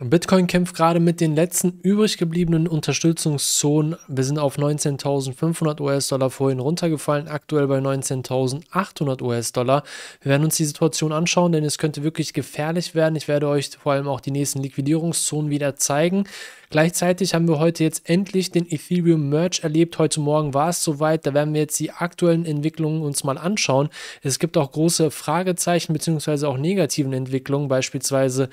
Bitcoin kämpft gerade mit den letzten übrig gebliebenen Unterstützungszonen. Wir sind auf 19.500 US-Dollar vorhin runtergefallen, aktuell bei 19.800 US-Dollar. Wir werden uns die Situation anschauen, denn es könnte wirklich gefährlich werden. Ich werde euch vor allem auch die nächsten Liquidierungszonen wieder zeigen. Gleichzeitig haben wir heute jetzt endlich den Ethereum Merge erlebt. Heute Morgen war es soweit. Da werden wir jetzt die aktuellen Entwicklungen uns mal anschauen. Es gibt auch große Fragezeichen bzw. auch negativen Entwicklungen, beispielsweise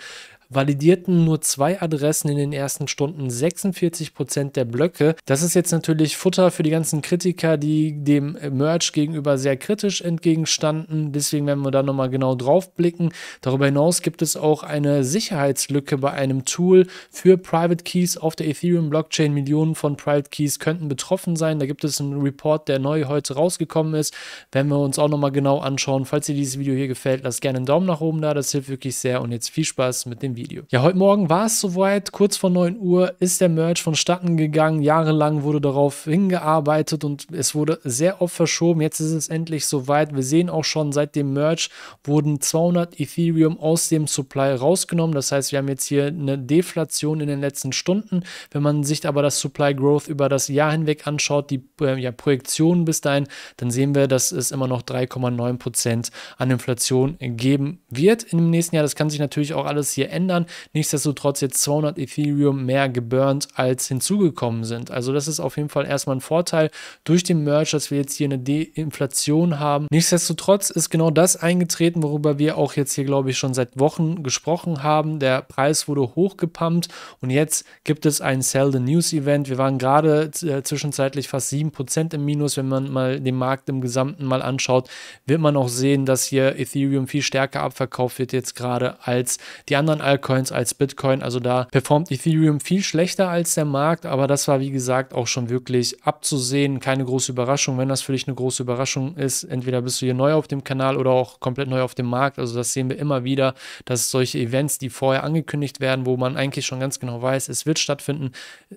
validierten nur zwei Adressen in den ersten Stunden 46 Prozent der Blöcke. Das ist jetzt natürlich Futter für die ganzen Kritiker, die dem Merge gegenüber sehr kritisch entgegenstanden. Deswegen werden wir da nochmal genau drauf blicken. Darüber hinaus gibt es auch eine Sicherheitslücke bei einem Tool für Private Keys auf der Ethereum Blockchain. Millionen von Private Keys könnten betroffen sein. Da gibt es einen Report, der neu heute rausgekommen ist. Werden wir uns auch nochmal genau anschauen. Falls dir dieses Video hier gefällt, lasst gerne einen Daumen nach oben da. Das hilft wirklich sehr. Und jetzt viel Spaß mit dem Video. Video. Ja, heute Morgen war es soweit. Kurz vor 9 Uhr ist der Merch vonstatten gegangen. Jahrelang wurde darauf hingearbeitet und es wurde sehr oft verschoben. Jetzt ist es endlich soweit. Wir sehen auch schon, seit dem Merch wurden 200 Ethereum aus dem Supply rausgenommen. Das heißt, wir haben jetzt hier eine Deflation in den letzten Stunden. Wenn man sich aber das Supply Growth über das Jahr hinweg anschaut, die äh, ja, Projektionen bis dahin, dann sehen wir, dass es immer noch 3,9% an Inflation geben wird im nächsten Jahr. Das kann sich natürlich auch alles hier ändern ändern. Nichtsdestotrotz jetzt 200 Ethereum mehr geburnt als hinzugekommen sind. Also das ist auf jeden Fall erstmal ein Vorteil durch den Merge, dass wir jetzt hier eine Deinflation haben. Nichtsdestotrotz ist genau das eingetreten, worüber wir auch jetzt hier, glaube ich, schon seit Wochen gesprochen haben. Der Preis wurde hochgepumpt und jetzt gibt es ein Sell the News Event. Wir waren gerade äh, zwischenzeitlich fast 7% im Minus. Wenn man mal den Markt im Gesamten mal anschaut, wird man auch sehen, dass hier Ethereum viel stärker abverkauft wird jetzt gerade als die anderen Alkohol Coins als Bitcoin. Also da performt Ethereum viel schlechter als der Markt, aber das war wie gesagt auch schon wirklich abzusehen. Keine große Überraschung. Wenn das für dich eine große Überraschung ist, entweder bist du hier neu auf dem Kanal oder auch komplett neu auf dem Markt. Also das sehen wir immer wieder, dass solche Events, die vorher angekündigt werden, wo man eigentlich schon ganz genau weiß, es wird stattfinden,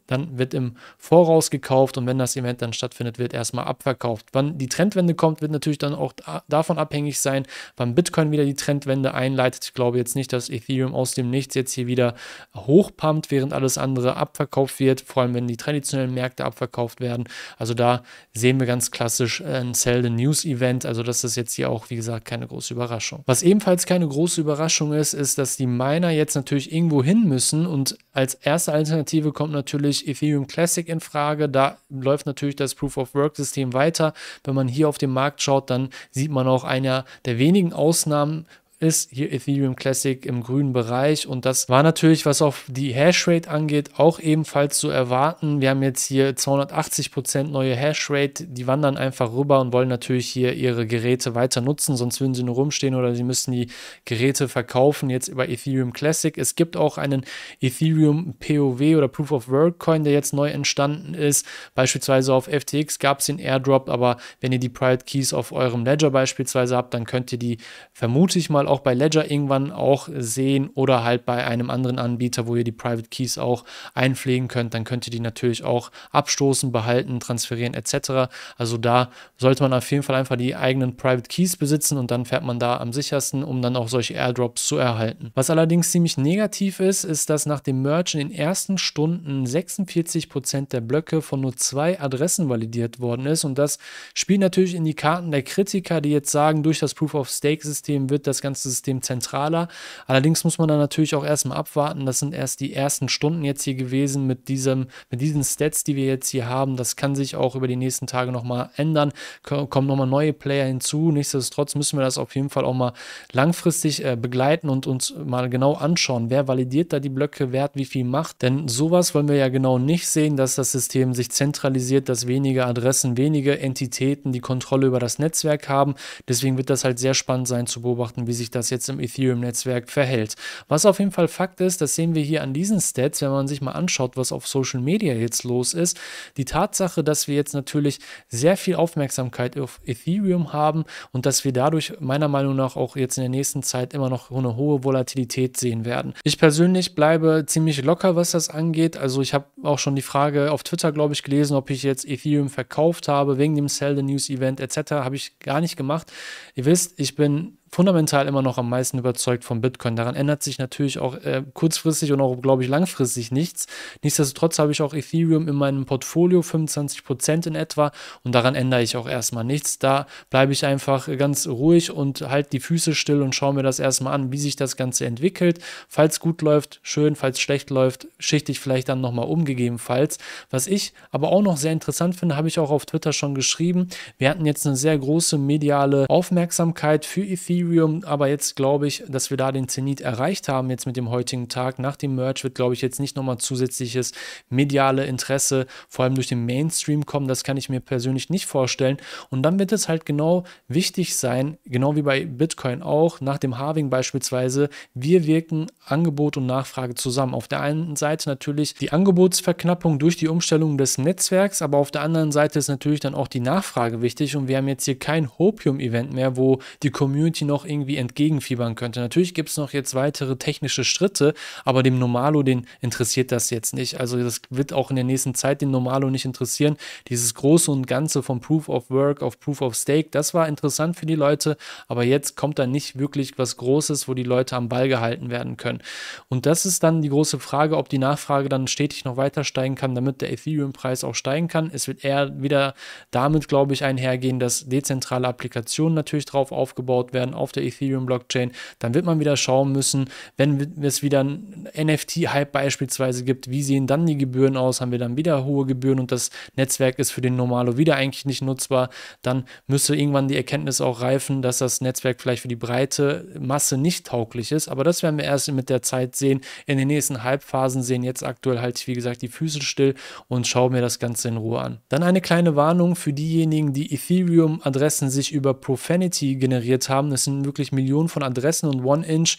dann wird im Voraus gekauft und wenn das Event dann stattfindet, wird erstmal abverkauft. Wann die Trendwende kommt, wird natürlich dann auch davon abhängig sein, wann Bitcoin wieder die Trendwende einleitet. Ich glaube jetzt nicht, dass Ethereum aus dem nichts jetzt hier wieder hochpumpt, während alles andere abverkauft wird, vor allem wenn die traditionellen Märkte abverkauft werden. Also da sehen wir ganz klassisch äh, ein Sell the News Event. Also das ist jetzt hier auch, wie gesagt, keine große Überraschung. Was ebenfalls keine große Überraschung ist, ist, dass die Miner jetzt natürlich irgendwo hin müssen und als erste Alternative kommt natürlich Ethereum Classic in Frage. Da läuft natürlich das Proof of Work System weiter. Wenn man hier auf den Markt schaut, dann sieht man auch einer der wenigen Ausnahmen ist hier Ethereum Classic im grünen Bereich und das war natürlich, was auf die Hashrate angeht, auch ebenfalls zu erwarten. Wir haben jetzt hier 280% neue Hashrate, die wandern einfach rüber und wollen natürlich hier ihre Geräte weiter nutzen, sonst würden sie nur rumstehen oder sie müssen die Geräte verkaufen jetzt über Ethereum Classic. Es gibt auch einen Ethereum POW oder Proof of Work Coin, der jetzt neu entstanden ist. Beispielsweise auf FTX gab es den Airdrop, aber wenn ihr die Private Keys auf eurem Ledger beispielsweise habt, dann könnt ihr die vermutlich ich mal auch bei Ledger irgendwann auch sehen oder halt bei einem anderen Anbieter, wo ihr die Private Keys auch einpflegen könnt. Dann könnt ihr die natürlich auch abstoßen, behalten, transferieren etc. Also da sollte man auf jeden Fall einfach die eigenen Private Keys besitzen und dann fährt man da am sichersten, um dann auch solche Airdrops zu erhalten. Was allerdings ziemlich negativ ist, ist, dass nach dem Merge in den ersten Stunden 46% der Blöcke von nur zwei Adressen validiert worden ist und das spielt natürlich in die Karten der Kritiker, die jetzt sagen, durch das Proof of Stake System wird das Ganze System zentraler. Allerdings muss man da natürlich auch erstmal abwarten. Das sind erst die ersten Stunden jetzt hier gewesen mit, diesem, mit diesen Stats, die wir jetzt hier haben. Das kann sich auch über die nächsten Tage nochmal ändern. Kommen nochmal neue Player hinzu. Nichtsdestotrotz müssen wir das auf jeden Fall auch mal langfristig äh, begleiten und uns mal genau anschauen. Wer validiert da die Blöcke? Wer hat wie viel Macht? Denn sowas wollen wir ja genau nicht sehen, dass das System sich zentralisiert, dass wenige Adressen, wenige Entitäten die Kontrolle über das Netzwerk haben. Deswegen wird das halt sehr spannend sein zu beobachten, wie sie sich das jetzt im Ethereum-Netzwerk verhält. Was auf jeden Fall Fakt ist, das sehen wir hier an diesen Stats, wenn man sich mal anschaut, was auf Social Media jetzt los ist. Die Tatsache, dass wir jetzt natürlich sehr viel Aufmerksamkeit auf Ethereum haben und dass wir dadurch meiner Meinung nach auch jetzt in der nächsten Zeit immer noch eine hohe Volatilität sehen werden. Ich persönlich bleibe ziemlich locker, was das angeht. Also ich habe auch schon die Frage auf Twitter, glaube ich, gelesen, ob ich jetzt Ethereum verkauft habe wegen dem Sell the News Event etc. Habe ich gar nicht gemacht. Ihr wisst, ich bin fundamental immer noch am meisten überzeugt von Bitcoin. Daran ändert sich natürlich auch äh, kurzfristig und auch, glaube ich, langfristig nichts. Nichtsdestotrotz habe ich auch Ethereum in meinem Portfolio, 25% in etwa, und daran ändere ich auch erstmal nichts. Da bleibe ich einfach ganz ruhig und halte die Füße still und schaue mir das erstmal an, wie sich das Ganze entwickelt. Falls gut läuft, schön, falls schlecht läuft, schichte ich vielleicht dann nochmal um, gegebenenfalls. Was ich aber auch noch sehr interessant finde, habe ich auch auf Twitter schon geschrieben. Wir hatten jetzt eine sehr große mediale Aufmerksamkeit für Ethereum Ethereum, aber jetzt glaube ich, dass wir da den Zenit erreicht haben, jetzt mit dem heutigen Tag. Nach dem Merge wird, glaube ich, jetzt nicht nochmal zusätzliches mediale Interesse, vor allem durch den Mainstream kommen. Das kann ich mir persönlich nicht vorstellen. Und dann wird es halt genau wichtig sein, genau wie bei Bitcoin auch, nach dem Harving beispielsweise, wir wirken Angebot und Nachfrage zusammen. Auf der einen Seite natürlich die Angebotsverknappung durch die Umstellung des Netzwerks, aber auf der anderen Seite ist natürlich dann auch die Nachfrage wichtig. Und wir haben jetzt hier kein Hopium-Event mehr, wo die Community noch noch irgendwie entgegenfiebern könnte. Natürlich gibt es noch jetzt weitere technische Schritte, aber dem Normalo, den interessiert das jetzt nicht. Also das wird auch in der nächsten Zeit den Normalo nicht interessieren. Dieses Große und Ganze von Proof of Work auf Proof of Stake, das war interessant für die Leute, aber jetzt kommt da nicht wirklich was Großes, wo die Leute am Ball gehalten werden können. Und das ist dann die große Frage, ob die Nachfrage dann stetig noch weiter steigen kann, damit der Ethereum-Preis auch steigen kann. Es wird eher wieder damit, glaube ich, einhergehen, dass dezentrale Applikationen natürlich drauf aufgebaut werden, auf der Ethereum-Blockchain. Dann wird man wieder schauen müssen, wenn es wieder ein NFT-Hype beispielsweise gibt, wie sehen dann die Gebühren aus? Haben wir dann wieder hohe Gebühren und das Netzwerk ist für den Normalo wieder eigentlich nicht nutzbar? Dann müsste irgendwann die Erkenntnis auch reifen, dass das Netzwerk vielleicht für die breite Masse nicht tauglich ist. Aber das werden wir erst mit der Zeit sehen. In den nächsten Halbphasen sehen jetzt aktuell halt, wie gesagt, die Füße still und schaue mir das Ganze in Ruhe an. Dann eine kleine Warnung für diejenigen, die Ethereum-Adressen sich über Profanity generiert haben. Das es sind wirklich Millionen von Adressen und OneInch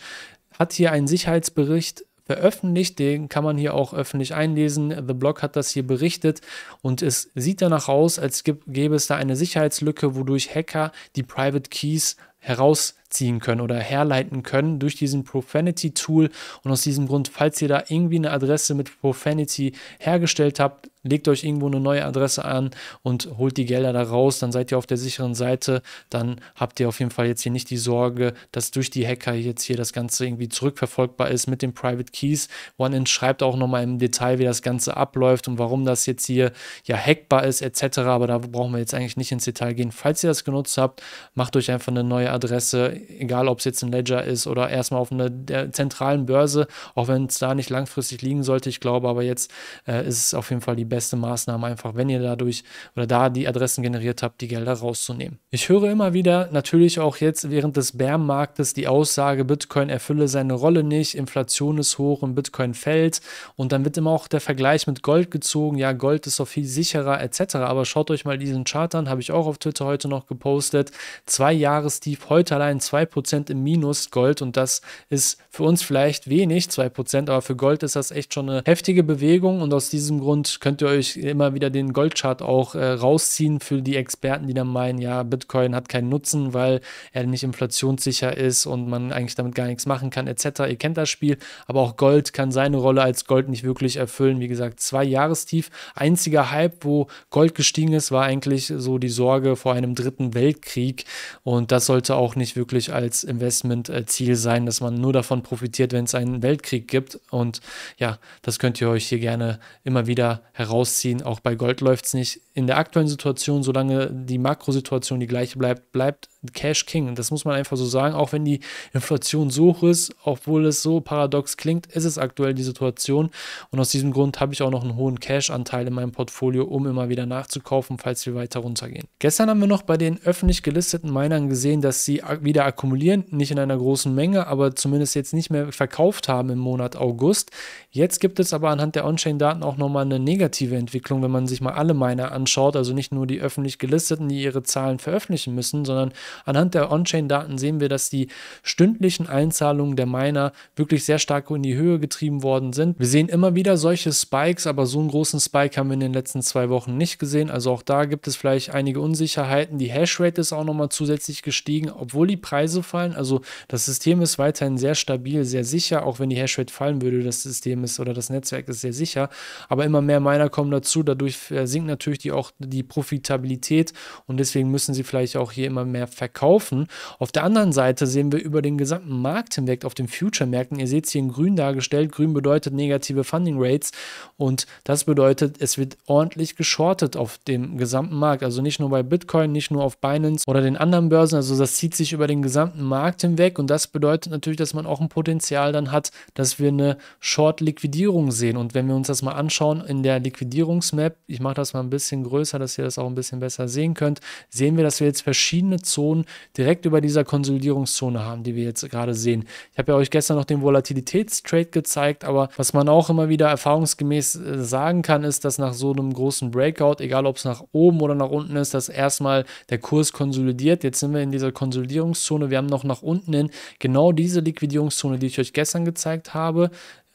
hat hier einen Sicherheitsbericht veröffentlicht. Den kann man hier auch öffentlich einlesen. The Blog hat das hier berichtet und es sieht danach aus, als gäbe es da eine Sicherheitslücke, wodurch Hacker die Private Keys heraus ziehen können oder herleiten können durch diesen Profanity-Tool. Und aus diesem Grund, falls ihr da irgendwie eine Adresse mit Profanity hergestellt habt, legt euch irgendwo eine neue Adresse an und holt die Gelder da raus, dann seid ihr auf der sicheren Seite, dann habt ihr auf jeden Fall jetzt hier nicht die Sorge, dass durch die Hacker jetzt hier das Ganze irgendwie zurückverfolgbar ist mit den Private Keys. OneInch schreibt auch nochmal im Detail, wie das Ganze abläuft und warum das jetzt hier ja hackbar ist etc., aber da brauchen wir jetzt eigentlich nicht ins Detail gehen. Falls ihr das genutzt habt, macht euch einfach eine neue Adresse, egal ob es jetzt ein Ledger ist oder erstmal auf einer zentralen Börse, auch wenn es da nicht langfristig liegen sollte. Ich glaube aber jetzt äh, ist es auf jeden Fall die beste Maßnahme, einfach wenn ihr dadurch oder da die Adressen generiert habt, die Gelder rauszunehmen. Ich höre immer wieder natürlich auch jetzt während des Bärmarktes die Aussage, Bitcoin erfülle seine Rolle nicht, Inflation ist hoch und Bitcoin fällt. Und dann wird immer auch der Vergleich mit Gold gezogen, ja, Gold ist so viel sicherer etc. Aber schaut euch mal diesen Chart an, habe ich auch auf Twitter heute noch gepostet. Zwei Jahrestief heute allein 2,5%. 2% im Minus Gold und das ist für uns vielleicht wenig, 2%, aber für Gold ist das echt schon eine heftige Bewegung und aus diesem Grund könnt ihr euch immer wieder den Goldchart auch äh, rausziehen für die Experten, die dann meinen, ja, Bitcoin hat keinen Nutzen, weil er nicht inflationssicher ist und man eigentlich damit gar nichts machen kann etc. Ihr kennt das Spiel, aber auch Gold kann seine Rolle als Gold nicht wirklich erfüllen. Wie gesagt, zwei Jahrestief, einziger Hype, wo Gold gestiegen ist, war eigentlich so die Sorge vor einem dritten Weltkrieg und das sollte auch nicht wirklich natürlich als Investmentziel äh, sein, dass man nur davon profitiert, wenn es einen Weltkrieg gibt. Und ja, das könnt ihr euch hier gerne immer wieder herausziehen. Auch bei Gold läuft es nicht. In der aktuellen Situation, solange die Makrosituation die gleiche bleibt, bleibt Cash King. Das muss man einfach so sagen. Auch wenn die Inflation so hoch ist, obwohl es so paradox klingt, ist es aktuell die Situation. Und aus diesem Grund habe ich auch noch einen hohen Cash-Anteil in meinem Portfolio, um immer wieder nachzukaufen, falls wir weiter runtergehen. Gestern haben wir noch bei den öffentlich gelisteten Minern gesehen, dass sie wieder akkumulieren, nicht in einer großen Menge, aber zumindest jetzt nicht mehr verkauft haben im Monat August. Jetzt gibt es aber anhand der On-Chain-Daten auch nochmal eine negative Entwicklung, wenn man sich mal alle Miner anschaut, also nicht nur die öffentlich gelisteten, die ihre Zahlen veröffentlichen müssen, sondern anhand der On-Chain-Daten sehen wir, dass die stündlichen Einzahlungen der Miner wirklich sehr stark in die Höhe getrieben worden sind. Wir sehen immer wieder solche Spikes, aber so einen großen Spike haben wir in den letzten zwei Wochen nicht gesehen. Also auch da gibt es vielleicht einige Unsicherheiten. Die Hashrate ist auch nochmal zusätzlich gestiegen, obwohl die Preise Preise fallen. Also das System ist weiterhin sehr stabil, sehr sicher, auch wenn die Hashrate fallen würde, das System ist oder das Netzwerk ist sehr sicher. Aber immer mehr Miner kommen dazu, dadurch sinkt natürlich die, auch die Profitabilität und deswegen müssen sie vielleicht auch hier immer mehr verkaufen. Auf der anderen Seite sehen wir über den gesamten Markt hinweg auf den Future-Märkten, ihr seht es hier in grün dargestellt, grün bedeutet negative Funding Rates und das bedeutet, es wird ordentlich geschortet auf dem gesamten Markt. Also nicht nur bei Bitcoin, nicht nur auf Binance oder den anderen Börsen, also das zieht sich über den gesamten Markt hinweg. Und das bedeutet natürlich, dass man auch ein Potenzial dann hat, dass wir eine Short-Liquidierung sehen. Und wenn wir uns das mal anschauen in der Liquidierungsmap, ich mache das mal ein bisschen größer, dass ihr das auch ein bisschen besser sehen könnt, sehen wir, dass wir jetzt verschiedene Zonen direkt über dieser Konsolidierungszone haben, die wir jetzt gerade sehen. Ich habe ja euch gestern noch den Volatilitätstrade gezeigt, aber was man auch immer wieder erfahrungsgemäß äh, sagen kann, ist, dass nach so einem großen Breakout, egal ob es nach oben oder nach unten ist, dass erstmal der Kurs konsolidiert. Jetzt sind wir in dieser Konsolidierungszone Liquidierungszone, wir haben noch nach unten hin genau diese Liquidierungszone, die ich euch gestern gezeigt habe,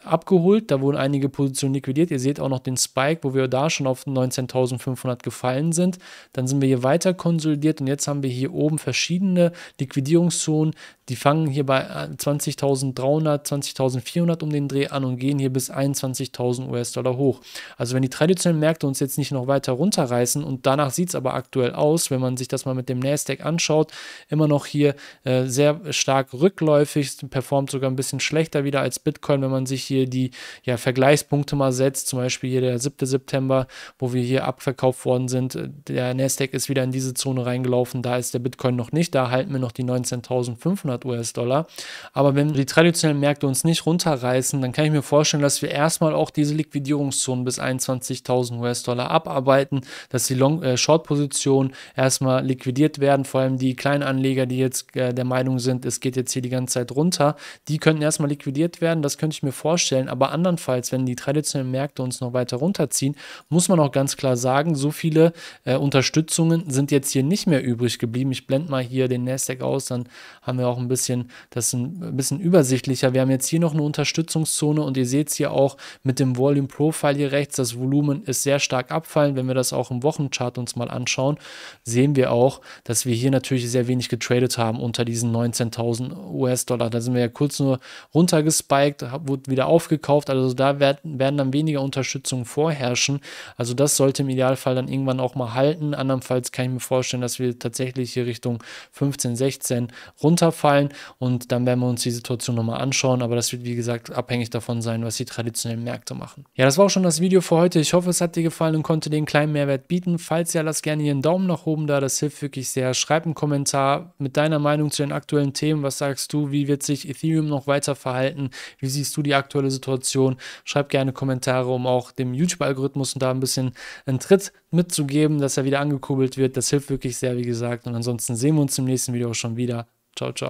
abgeholt. Da wurden einige Positionen liquidiert. Ihr seht auch noch den Spike, wo wir da schon auf 19.500 gefallen sind. Dann sind wir hier weiter konsolidiert und jetzt haben wir hier oben verschiedene Liquidierungszonen. Die fangen hier bei 20.300, äh, 20.400 um den Dreh an und gehen hier bis 21.000 US-Dollar hoch. Also wenn die traditionellen Märkte uns jetzt nicht noch weiter runterreißen und danach sieht es aber aktuell aus, wenn man sich das mal mit dem Nasdaq anschaut, immer noch hier äh, sehr stark rückläufig, performt sogar ein bisschen schlechter wieder als Bitcoin, wenn man sich hier die ja, Vergleichspunkte mal setzt, zum Beispiel hier der 7. September, wo wir hier abverkauft worden sind, der Nasdaq ist wieder in diese Zone reingelaufen, da ist der Bitcoin noch nicht, da halten wir noch die 19.500 US-Dollar. Aber wenn die traditionellen Märkte uns nicht runterreißen, dann kann ich mir vorstellen, dass wir erstmal auch diese Liquidierungszonen bis 21.000 US-Dollar abarbeiten, dass die äh, Short-Positionen erstmal liquidiert werden, vor allem die Kleinanleger, die jetzt äh, der Meinung sind, es geht jetzt hier die ganze Zeit runter, die könnten erstmal liquidiert werden, das könnte ich mir vorstellen vorstellen. Aber andernfalls, wenn die traditionellen Märkte uns noch weiter runterziehen, muss man auch ganz klar sagen, so viele äh, Unterstützungen sind jetzt hier nicht mehr übrig geblieben. Ich blende mal hier den Nasdaq aus, dann haben wir auch ein bisschen das ein bisschen übersichtlicher. Wir haben jetzt hier noch eine Unterstützungszone und ihr seht es hier auch mit dem Volume Profile hier rechts. Das Volumen ist sehr stark abfallen. Wenn wir das auch im Wochenchart uns mal anschauen, sehen wir auch, dass wir hier natürlich sehr wenig getradet haben unter diesen 19.000 US-Dollar. Da sind wir ja kurz nur runtergespiked, wurde wieder aufgekauft. Also da werden, werden dann weniger Unterstützung vorherrschen. Also das sollte im Idealfall dann irgendwann auch mal halten. Andernfalls kann ich mir vorstellen, dass wir tatsächlich hier Richtung 15, 16 runterfallen und dann werden wir uns die Situation nochmal anschauen. Aber das wird wie gesagt abhängig davon sein, was die traditionellen Märkte machen. Ja, das war auch schon das Video für heute. Ich hoffe, es hat dir gefallen und konnte den kleinen Mehrwert bieten. Falls ja, lass gerne hier einen Daumen nach oben da. Das hilft wirklich sehr. Schreib einen Kommentar mit deiner Meinung zu den aktuellen Themen. Was sagst du? Wie wird sich Ethereum noch weiter verhalten? Wie siehst du die aktuelle aktuelle Situation. Schreibt gerne Kommentare, um auch dem YouTube-Algorithmus und da ein bisschen einen Tritt mitzugeben, dass er wieder angekurbelt wird. Das hilft wirklich sehr, wie gesagt. Und ansonsten sehen wir uns im nächsten Video schon wieder. Ciao, ciao.